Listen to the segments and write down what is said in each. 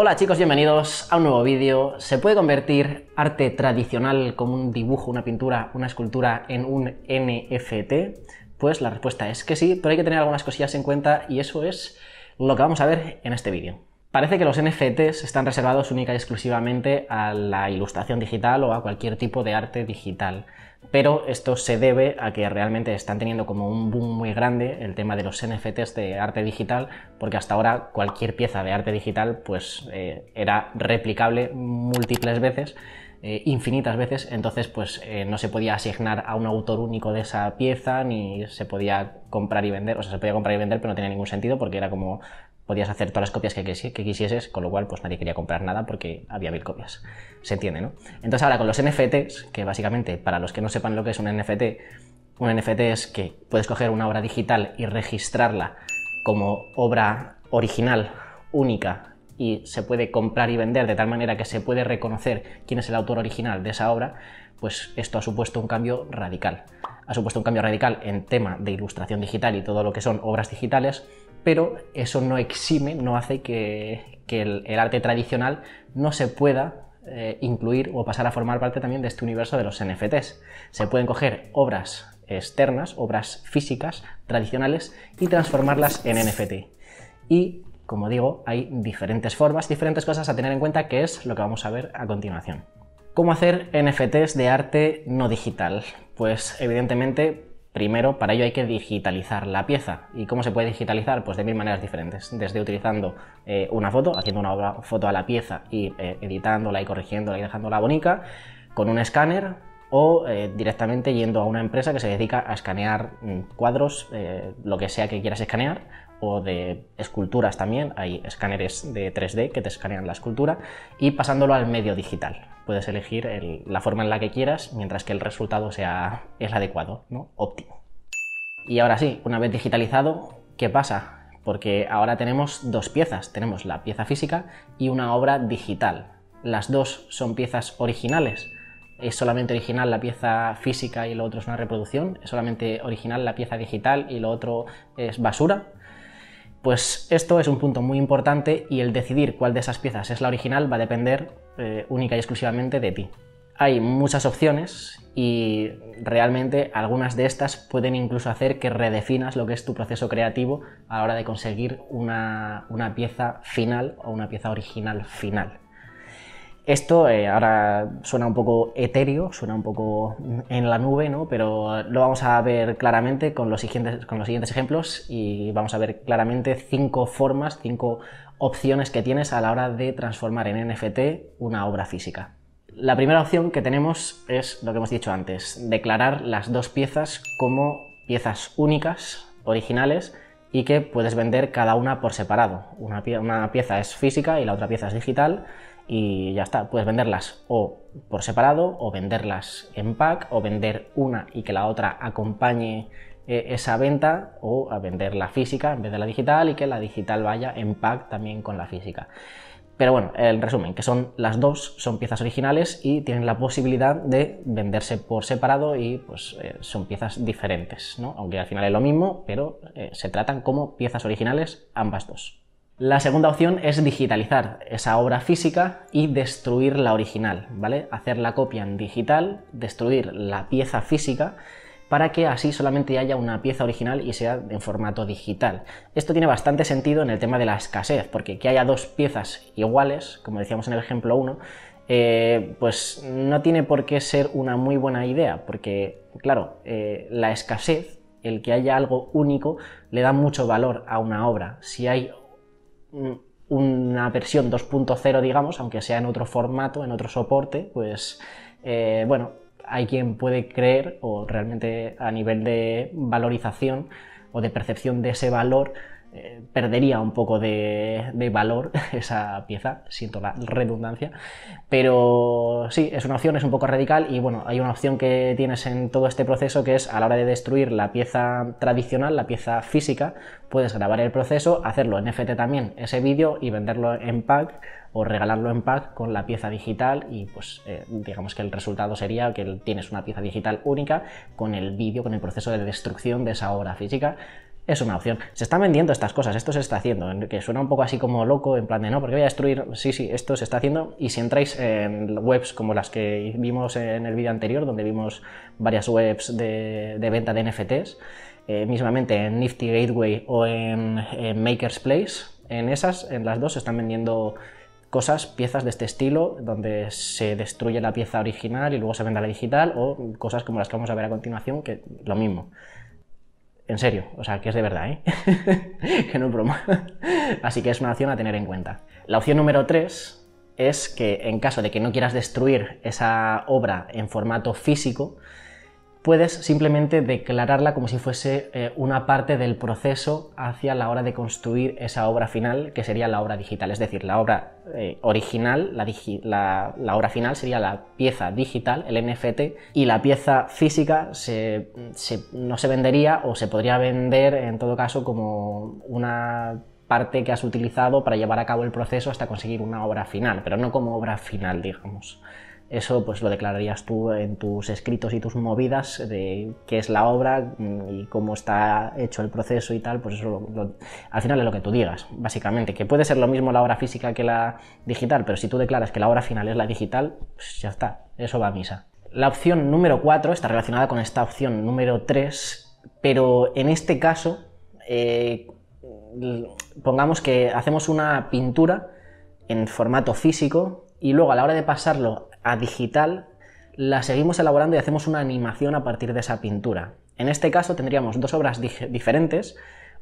Hola chicos, bienvenidos a un nuevo vídeo. ¿Se puede convertir arte tradicional como un dibujo, una pintura, una escultura en un NFT? Pues la respuesta es que sí, pero hay que tener algunas cosillas en cuenta y eso es lo que vamos a ver en este vídeo. Parece que los NFTs están reservados única y exclusivamente a la ilustración digital o a cualquier tipo de arte digital, pero esto se debe a que realmente están teniendo como un boom muy grande el tema de los NFTs de arte digital, porque hasta ahora cualquier pieza de arte digital pues eh, era replicable múltiples veces, eh, infinitas veces, entonces pues eh, no se podía asignar a un autor único de esa pieza, ni se podía comprar y vender, o sea, se podía comprar y vender, pero no tenía ningún sentido porque era como podías hacer todas las copias que, quisieses, con lo cual pues nadie quería comprar nada porque había mil copias. Se entiende, ¿no? Entonces ahora con los NFTs, que básicamente, para los que no sepan lo que es un NFT, un NFT es que puedes coger una obra digital y registrarla como obra original, única, y se puede comprar y vender de tal manera que se puede reconocer quién es el autor original de esa obra, pues esto ha supuesto un cambio radical. Ha supuesto un cambio radical en tema de ilustración digital y todo lo que son obras digitales, pero eso no exime, no hace que, el, arte tradicional no se pueda eh, incluir o pasar a formar parte también de este universo de los NFTs. Se pueden coger obras externas, obras físicas, tradicionales, y transformarlas en NFT. Y, como digo, hay diferentes formas, diferentes cosas a tener en cuenta, que es lo que vamos a ver a continuación. ¿Cómo hacer NFTs de arte no digital? Pues evidentemente Primero, para ello hay que digitalizar la pieza. ¿Y cómo se puede digitalizar? Pues de mil maneras diferentes. Desde utilizando eh, una foto, haciendo una foto a la pieza y eh, editándola y corrigiéndola y dejándola bonita, con un escáner o eh, directamente yendo a una empresa que se dedica a escanear mm, cuadros, lo que sea que quieras escanear, o de esculturas también, hay escáneres de 3D que te escanean la escultura, y pasándolo al medio digital. Puedes elegir la forma en la que quieras mientras que el resultado sea el adecuado, óptimo. Y ahora sí, una vez digitalizado, ¿qué pasa? Porque ahora tenemos dos piezas, tenemos la pieza física y una obra digital. Las dos son piezas originales, es solamente original la pieza física y lo otro es una reproducción, es solamente original la pieza digital y lo otro es basura, pues esto es un punto muy importante y el decidir cuál de esas piezas es la original va a depender eh, única y exclusivamente de ti. Hay muchas opciones y realmente algunas de estas pueden incluso hacer que redefinas lo que es tu proceso creativo a la hora de conseguir una pieza final o una pieza original final. Esto eh, ahora suena un poco etéreo, suena un poco en la nube, ¿no? pero lo vamos a ver claramente con los, siguientes, con los siguientes ejemplos y vamos a ver claramente cinco formas, cinco opciones que tienes a la hora de transformar en NFT una obra física. La primera opción que tenemos es lo que hemos dicho antes, declarar las dos piezas como piezas únicas, originales, y que puedes vender cada una por separado. Una, una pieza es física y la otra pieza es digital y ya está, puedes venderlas o por separado o venderlas en pack o vender una y que la otra acompañe eh, esa venta o a vender la física en vez de la digital y que la digital vaya en pack también con la física. Pero bueno, el resumen, que son las dos, son piezas originales y tienen la posibilidad de venderse por separado y pues eh, son piezas diferentes, ¿no? Aunque al final es lo mismo, pero eh, se tratan como piezas originales ambas dos. La segunda opción es digitalizar esa obra física y destruir la original, ¿vale? Hacer la copia en digital, destruir la pieza física para que así solamente haya una pieza original y sea en formato digital. Esto tiene bastante sentido en el tema de la escasez, porque que haya dos piezas iguales, como decíamos en el ejemplo 1, eh, pues no tiene por qué ser una muy buena idea, porque claro, eh, la escasez, el que haya algo único, le da mucho valor a una obra. Si hay Mm, una versión 2.0, digamos, aunque sea en otro formato, en otro soporte, pues eh, bueno, hay quien puede creer o realmente a nivel de valorización o de percepción de ese valor, eh, perdería un poco de, valor esa pieza, siento la redundancia, pero sí, es una opción, es un poco radical y bueno, hay una opción que tienes en todo este proceso que es a la hora de destruir la pieza tradicional, la pieza física, puedes grabar el proceso, hacerlo en FT también, ese vídeo y venderlo en pack o regalarlo en pack con la pieza digital y pues eh, digamos que el resultado sería que tienes una pieza digital única con el vídeo, con el proceso de destrucción de esa obra física es una opción. Se están vendiendo estas cosas, esto se está haciendo, que suena un poco así como loco, en plan de no, porque voy a destruir, sí, sí, esto se está haciendo, y si entráis en webs como las que vimos en el vídeo anterior, donde vimos varias webs de, venta de NFTs, eh, mismamente en Nifty Gateway o en, en Maker's Place, en esas, en las dos se están vendiendo cosas, piezas de este estilo, donde se destruye la pieza original y luego se vende la digital, o cosas como las que vamos a ver a continuación, que lo mismo en serio, o sea, que es de verdad, ¿eh? que no es broma. Así que es una opción a tener en cuenta. La opción número 3 es que en caso de que no quieras destruir esa obra en formato físico, puedes simplemente declararla como si fuese eh, una parte del proceso hacia la hora de construir esa obra final, que sería la obra digital. Es decir, la obra eh, original, la, la, obra final sería la pieza digital, el NFT, y la pieza física no se vendería o se podría vender en todo caso como una parte que has utilizado para llevar a cabo el proceso hasta conseguir una obra final, pero no como obra final, digamos. Eso pues lo declararías tú en tus escritos y tus movidas de qué es la obra mm, y cómo está hecho el proceso y tal, pues eso al final es lo que tú digas, básicamente, que puede ser lo mismo la obra física que la digital, pero si tú declaras que la obra final es la digital, pues ya está, eso va a misa. La opción número 4 está relacionada con esta opción número 3, pero en este caso, eh, pongamos que hacemos una pintura en formato físico y luego a la hora de pasarlo a digital, la seguimos elaborando y hacemos una animación a partir de esa pintura. En este caso tendríamos dos obras diferentes,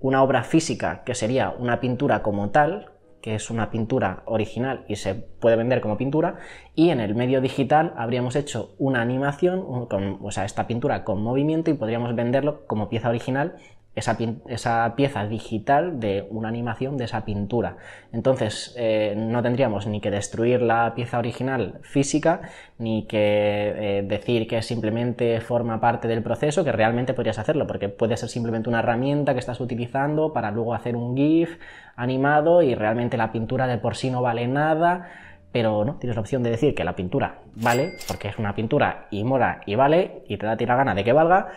una obra física que sería una pintura como tal, que es una pintura original y se puede vender como pintura, y en el medio digital habríamos hecho una animación, con, o sea, esta pintura con movimiento y podríamos venderlo como pieza original esa, pieza digital de una animación de esa pintura. Entonces eh, no tendríamos ni que destruir la pieza original física, ni que eh, decir que simplemente forma parte del proceso, que realmente podrías hacerlo, porque puede ser simplemente una herramienta que estás utilizando para luego hacer un GIF animado y realmente la pintura de por sí no vale nada pero no, tienes la opción de decir que la pintura vale, porque es una pintura y mola y vale, y te da tira gana de que valga,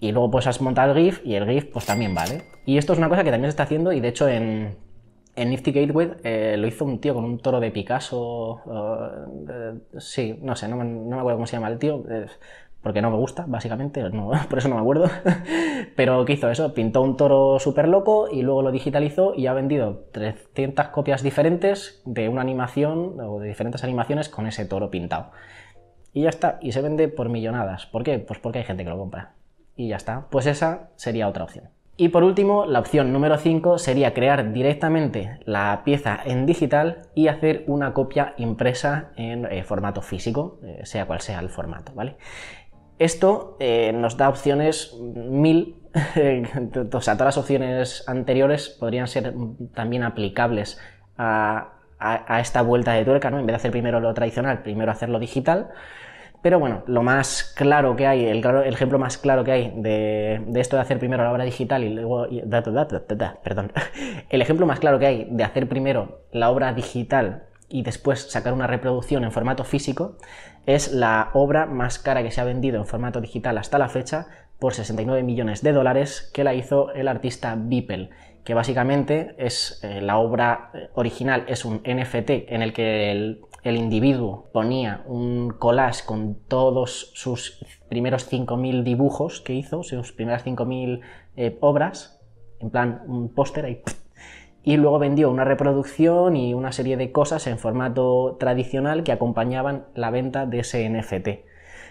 y luego pues has montado el GIF y el GIF pues también vale. Y esto es una cosa que también se está haciendo y de hecho en, en Nifty Gateway eh, lo hizo un tío con un toro de Picasso, eh, sí, no sé, no, me acuerdo cómo se llama el tío, porque no me gusta, básicamente, por eso no me acuerdo. Pero ¿qué hizo eso? Pintó un toro súper loco y luego lo digitalizó y ha vendido 300 copias diferentes de una animación o de diferentes animaciones con ese toro pintado. Y ya está, y se vende por millonadas. ¿Por qué? Pues porque hay gente que lo compra y ya está. Pues esa sería otra opción. Y por último, la opción número 5 sería crear directamente la pieza en digital y hacer una copia impresa en eh, formato físico, eh, sea cual sea el formato, ¿vale? Esto eh, nos da opciones mil, o sea, todas las opciones anteriores podrían ser también aplicables a, a, esta vuelta de tuerca, ¿no? En vez de hacer primero lo tradicional, primero hacerlo digital. Pero bueno, lo más claro que hay, el, ejemplo más claro que hay de, esto de hacer primero la obra digital y luego. perdón. El ejemplo más claro que hay de hacer primero la obra digital y después sacar una reproducción en formato físico es la obra más cara que se ha vendido en formato digital hasta la fecha por 69 millones de dólares que la hizo el artista Beeple que básicamente es eh, la obra eh, original, es un NFT en el que el el individuo ponía un collage con todos sus primeros 5.000 dibujos que hizo, sus primeras 5.000 eh, obras, en plan un póster ahí, y luego vendió una reproducción y una serie de cosas en formato tradicional que acompañaban la venta de ese NFT.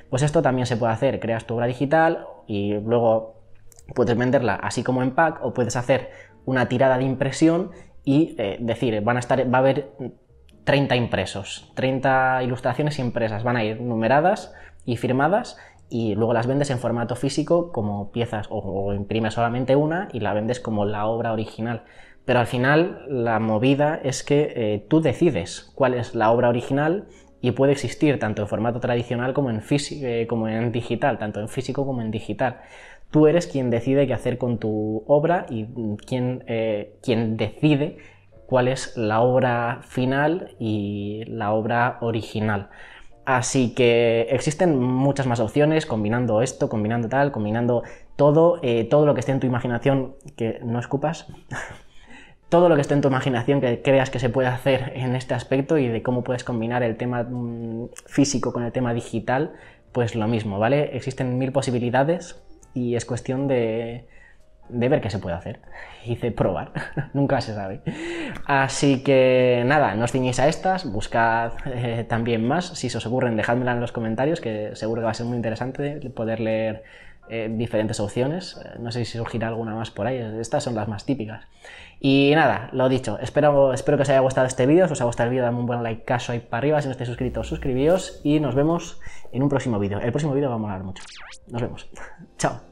Pues esto también se puede hacer, creas tu obra digital y luego puedes venderla así como en pack o puedes hacer una tirada de impresión y eh, decir, van a estar, va a haber 30 impresos, 30 ilustraciones impresas, van a ir numeradas y firmadas y luego las vendes en formato físico como piezas o, imprimes solamente una y la vendes como la obra original. Pero al final la movida es que eh, tú decides cuál es la obra original y puede existir tanto en formato tradicional como en, físico eh, como en digital, tanto en físico como en digital. Tú eres quien decide qué hacer con tu obra y mm, quién eh, quien decide cuál es la obra final y la obra original. Así que existen muchas más opciones combinando esto, combinando tal, combinando todo, eh, todo lo que esté en tu imaginación, que no escupas, todo lo que esté en tu imaginación que creas que se puede hacer en este aspecto y de cómo puedes combinar el tema mm, físico con el tema digital, pues lo mismo, ¿vale? Existen mil posibilidades y es cuestión de, de ver qué se puede hacer y probar. Nunca se sabe. Así que nada, no os ciñéis a estas, buscad eh, también más. Si se os ocurren, dejadmela en los comentarios, que seguro que va a ser muy interesante poder leer eh, diferentes opciones. Eh, no sé si surgirá alguna más por ahí, estas son las más típicas. Y nada, lo dicho, espero, espero que os haya gustado este vídeo. Si os ha gustado el vídeo, dadme un buen like, caso ahí para arriba. Si no estáis suscritos, suscribíos y nos vemos en un próximo vídeo. El próximo vídeo va a molar mucho. Nos vemos. Chao.